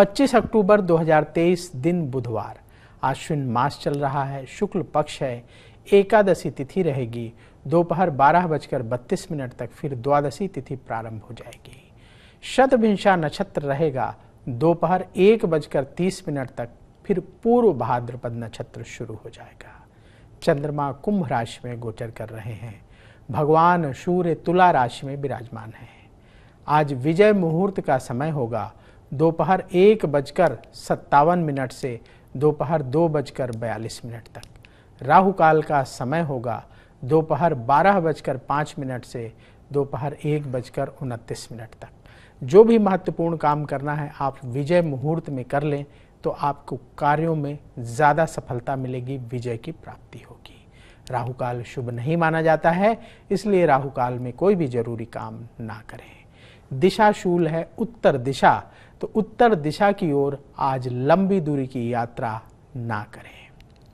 25 अक्टूबर 2023 दिन बुधवार आश्विन मास चल रहा है शुक्ल पक्ष है एकादशी तिथि रहेगी दोपहर बारह बजकर बत्तीस मिनट तक फिर द्वादशी तिथि प्रारंभ हो जाएगी शतभिंशा नक्षत्र रहेगा दोपहर एक बजकर तीस मिनट तक फिर पूर्व भाद्रपद नक्षत्र शुरू हो जाएगा चंद्रमा कुंभ राशि में गोचर कर रहे हैं भगवान सूर्य तुला राशि में विराजमान है आज विजय मुहूर्त का समय होगा दोपहर एक बजकर सत्तावन मिनट से दोपहर दो बजकर बयालीस मिनट तक राहु काल का समय होगा दोपहर बारह बजकर पाँच मिनट से दोपहर एक बजकर उनतीस मिनट तक जो भी महत्वपूर्ण काम करना है आप विजय मुहूर्त में कर लें तो आपको कार्यों में ज़्यादा सफलता मिलेगी विजय की प्राप्ति होगी राहु काल शुभ नहीं माना जाता है इसलिए राहु काल में कोई भी जरूरी काम ना करें दिशाशूल है उत्तर दिशा तो उत्तर दिशा की ओर आज लंबी दूरी की यात्रा ना करें